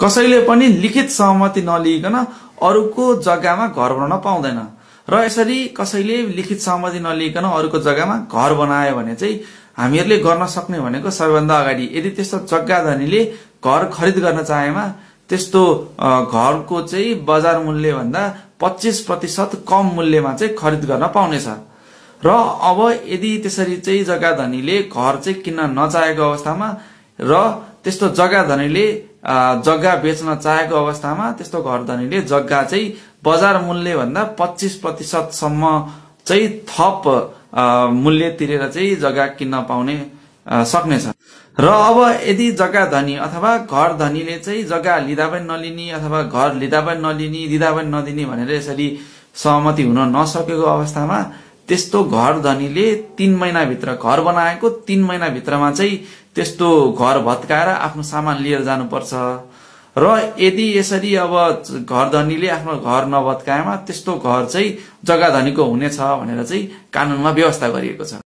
कसैले पनि लिखित सहमति नलिइकन अरूको जग्गामा घर बनाउन पाउँदैन र यसरी कसैले लिखित सहमति नलिइकन अरूको जग्गामा घर बनायो भने चाहिँ हामीहरूले गर्न सक्ने भनेको सबैभन्दा अगाडि यदि त्यस्तो जग्गा धनीले घर खरिद गर्न चाहेमा त्यस्तो घरको चाहिँ बजार मूल्यभन्दा पच्चिस प्रतिशत कम मूल्यमा चाहिँ खरिद गर्न पाउनेछ र अब यदि त्यसरी चाहिँ जग्गा धनीले घर चाहिँ किन्न नचाहेको अवस्थामा र त्यस्तो जग्गा धनीले जग्गा बेच्न चाहेको अवस्थामा त्यस्तो घरधनीले जग्गा चाहिँ बजार मूल्यभन्दा पच्चिस प्रतिशतसम्म चाहिँ थप मूल्य तिरेर चाहिँ जग्गा किन्न पाउने सक्नेछ र अब यदि जग्गा धनी अथवा घर धनीले चाहिँ जग्गा लिँदा पनि नलिने अथवा घर लिँदा पनि नलिने दिँदा पनि नदिने भनेर यसरी सहमति हुन नसकेको अवस्थामा त्यस्तो घर धनीले तीन महिनाभित्र घर बनाएको तीन महिनाभित्रमा चाहिँ त्यस्तो घर भत्काएर आफ्नो सामान लिएर जानुपर्छ र यदि यसरी अब घर धनीले आफ्नो घर नभत्काएमा त्यस्तो घर चाहिँ जग्गा धनीको हुनेछ भनेर चाहिँ कानुनमा व्यवस्था गरिएको छ